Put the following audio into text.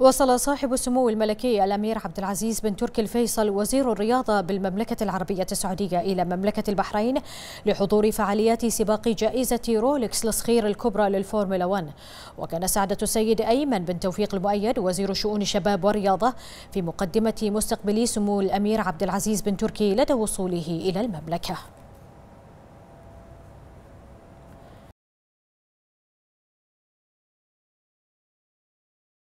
وصل صاحب السمو الملكي الأمير عبد العزيز بن تركي الفيصل وزير الرياضة بالمملكة العربية السعودية إلى مملكة البحرين لحضور فعاليات سباق جائزة رولكس الصغير الكبرى للفورمولا 1 وكان سعادة السيد أيمن بن توفيق المؤيد وزير شؤون الشباب والرياضة في مقدمة مستقبلي سمو الأمير عبد العزيز بن تركي لدى وصوله إلى المملكة